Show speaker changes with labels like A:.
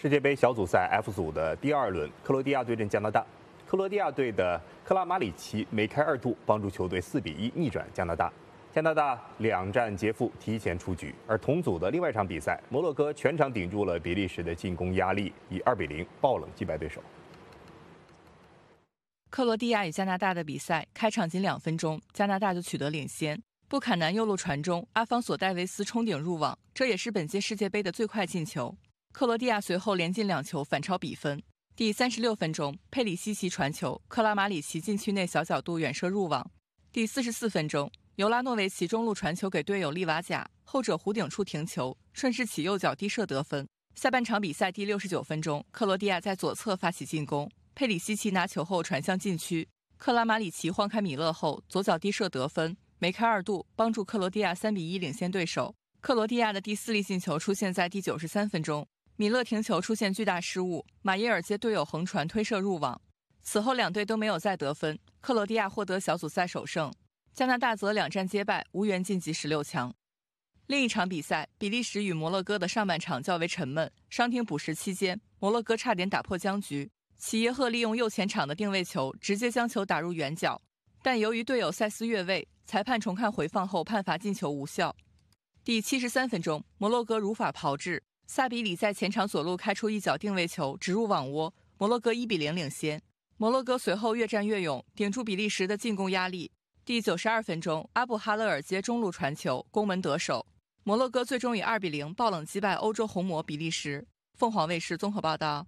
A: 世界杯小组赛 F 组的第二轮，克罗地亚对阵加拿大。克罗地亚队的克拉马里奇梅开二度，帮助球队4比1逆转加拿大。加拿大两战皆负，提前出局。而同组的另外一场比赛，摩洛哥全场顶住了比利时的进攻压力，以2比0爆冷击败对手。
B: 克罗地亚与加拿大的比赛开场仅两分钟，加拿大就取得领先。布坎南右路传中，阿方索·戴维斯冲顶入网，这也是本届世界杯的最快进球。克罗地亚随后连进两球，反超比分。第三十六分钟，佩里西奇传球，克拉马里奇禁区内小角度远射入网。第四十四分钟，尤拉诺维奇中路传球给队友利瓦贾，后者弧顶处停球，顺势起右脚低射得分。下半场比赛第六十九分钟，克罗地亚在左侧发起进攻，佩里西奇拿球后传向禁区，克拉马里奇晃开米勒后左脚低射得分，梅开二度，帮助克罗地亚三比一领先对手。克罗地亚的第四粒进球出现在第九十三分钟。米勒停球出现巨大失误，马耶尔接队友横传推射入网。此后两队都没有再得分，克罗地亚获得小组赛首胜，加拿大则两战皆败，无缘晋级十六强。另一场比赛，比利时与摩洛哥的上半场较为沉闷。伤停补时期间，摩洛哥差点打破僵局，齐耶赫利用右前场的定位球直接将球打入远角，但由于队友塞斯越位，裁判重看回放后判罚进球无效。第七十三分钟，摩洛哥如法炮制。萨比里在前场左路开出一脚定位球，直入网窝，摩洛哥一比零领先。摩洛哥随后越战越勇，顶住比利时的进攻压力。第九十二分钟，阿布哈勒尔接中路传球，攻门得手，摩洛哥最终以二比零爆冷击败欧洲红魔比利时。凤凰卫视综合报道。